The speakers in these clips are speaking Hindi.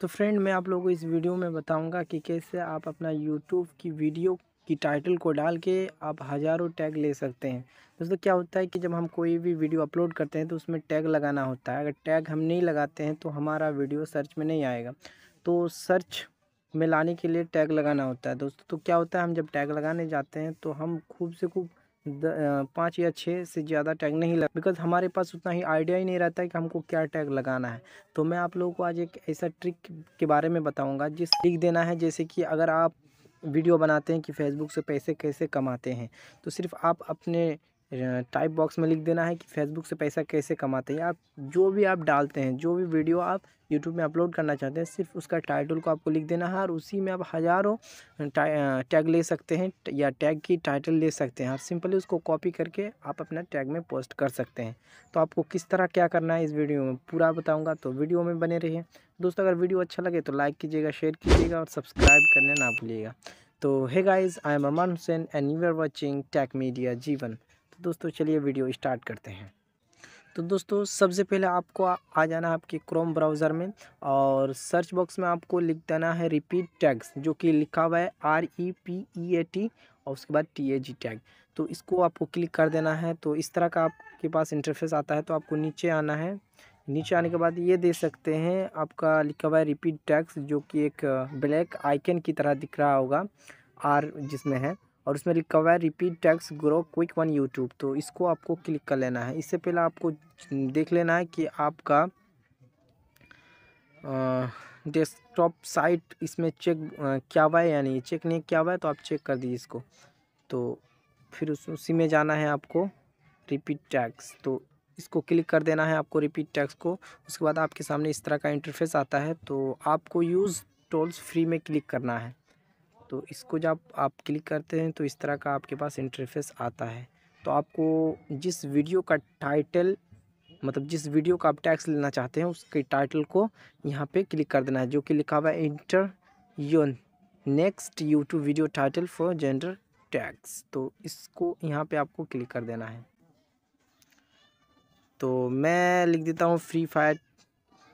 तो फ्रेंड मैं आप लोगों को इस वीडियो में बताऊंगा कि कैसे आप अपना यूट्यूब की वीडियो की टाइटल को डाल के आप हज़ारों टैग ले सकते हैं दोस्तों क्या होता है कि जब हम कोई भी वीडियो अपलोड करते हैं तो उसमें टैग लगाना होता है अगर टैग हम नहीं लगाते हैं तो हमारा वीडियो सर्च में नहीं आएगा तो सर्च में लाने के लिए टैग लगाना होता है दोस्तों तो क्या होता है हम जब टैग लगाने जाते हैं तो हम खूब से खूब पाँच या छः से ज़्यादा टैग नहीं लग बिकॉज हमारे पास उतना ही आइडिया ही नहीं रहता है कि हमको क्या टैग लगाना है तो मैं आप लोगों को आज एक ऐसा ट्रिक के बारे में बताऊंगा जिस ट्रिक देना है जैसे कि अगर आप वीडियो बनाते हैं कि फेसबुक से पैसे कैसे कमाते हैं तो सिर्फ आप अपने टाइप बॉक्स में लिख देना है कि फेसबुक से पैसा कैसे कमाते हैं आप जो भी आप डालते हैं जो भी वीडियो आप यूट्यूब में अपलोड करना चाहते हैं सिर्फ उसका टाइटल को आपको लिख देना है और उसी में आप हज़ारों टैग ले सकते हैं या टैग की टाइटल ले सकते हैं और सिंपली उसको कॉपी करके आप अपना टैग में पोस्ट कर सकते हैं तो आपको किस तरह क्या करना है इस वीडियो में पूरा बताऊँगा तो वीडियो में बने रहिए दोस्तों अगर वीडियो अच्छा लगे तो लाइक कीजिएगा शेयर कीजिएगा और सब्सक्राइब करने ना भूलिएगा तो है guys I am Aman Hussain and you are watching tech media जीवन दोस्तों चलिए वीडियो स्टार्ट करते हैं तो दोस्तों सबसे पहले आपको आ, आ जाना है आपके क्रोम ब्राउज़र में और सर्च बॉक्स में आपको लिख देना है रिपीट टैग्स जो कि लिखा हुआ है R E P E A T और उसके बाद टी ए जी टैग तो इसको आपको क्लिक कर देना है तो इस तरह का आपके पास इंटरफेस आता है तो आपको नीचे आना है नीचे आने के बाद ये दे सकते हैं आपका लिखा हुआ है रिपीट टैक्स जो कि एक ब्लैक uh, आइकन की तरह दिख रहा होगा आर जिसमें है और उसमें recover repeat tags grow quick one YouTube तो इसको आपको क्लिक कर लेना है इससे पहले आपको देख लेना है कि आपका डेस्कटॉप साइट इसमें चेक क्या हुआ है या नहीं चेक नहीं क्या हुआ है तो आप चेक कर दीजिए इसको तो फिर उस उसी में जाना है आपको रिपीट टैक्स तो इसको क्लिक कर देना है आपको रिपीट टैक्स को उसके बाद आपके सामने इस तरह का इंटरफेस आता है तो आपको यूज़ टोल्स फ्री में क्लिक करना है तो इसको जब आप क्लिक करते हैं तो इस तरह का आपके पास इंटरफेस आता है तो आपको जिस वीडियो का टाइटल मतलब जिस वीडियो का आप टैक्स लेना चाहते हैं उसके टाइटल को यहाँ पे क्लिक कर देना है जो कि लिखा हुआ है enter your next YouTube video title for generate tags तो इसको यहाँ पे आपको क्लिक कर देना है तो मैं लिख देता हूँ फ्री फायर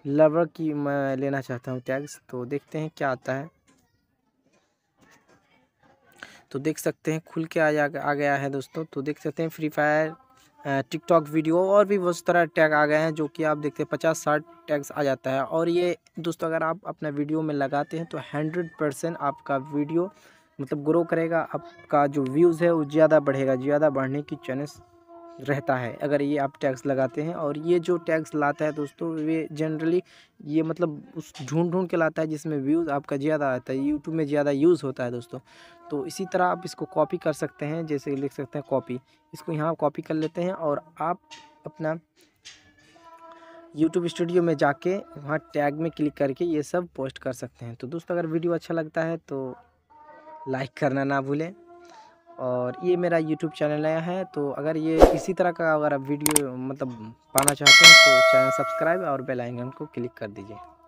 लवर की मैं लेना चाहता हूँ टैक्स तो देखते हैं क्या आता है तो देख सकते हैं खुल के आ जा आ गया है दोस्तों तो देख सकते हैं फ्री फायर टिकटॉक वीडियो और भी बहुत सारा टैग आ गए हैं जो कि आप देखते हैं पचास साठ टैग्स आ जाता है और ये दोस्तों अगर आप अपना वीडियो में लगाते हैं तो हंड्रेड परसेंट आपका वीडियो मतलब ग्रो करेगा आपका जो व्यूज़ है वो ज़्यादा बढ़ेगा ज़्यादा बढ़ने की चांस रहता है अगर ये आप टैक्स लगाते हैं और ये जो टैक्स लाता है दोस्तों ये जनरली ये मतलब उस ढूंढ ढूंढ के लाता है जिसमें व्यूज़ आपका ज़्यादा आता है यूट्यूब में ज़्यादा यूज़ होता है दोस्तों तो इसी तरह आप इसको कॉपी कर सकते हैं जैसे लिख सकते हैं कॉपी इसको यहाँ कॉपी कर लेते हैं और आप अपना यूट्यूब स्टूडियो में जाके वहाँ टैग में क्लिक करके ये सब पोस्ट कर सकते हैं तो दोस्तों अगर वीडियो अच्छा लगता है तो लाइक करना ना भूलें और ये मेरा यूट्यूब चैनल नया है तो अगर ये इसी तरह का अगर आप वीडियो मतलब पाना चाहते हैं तो चैनल सब्सक्राइब और बेल आइकन को क्लिक कर दीजिए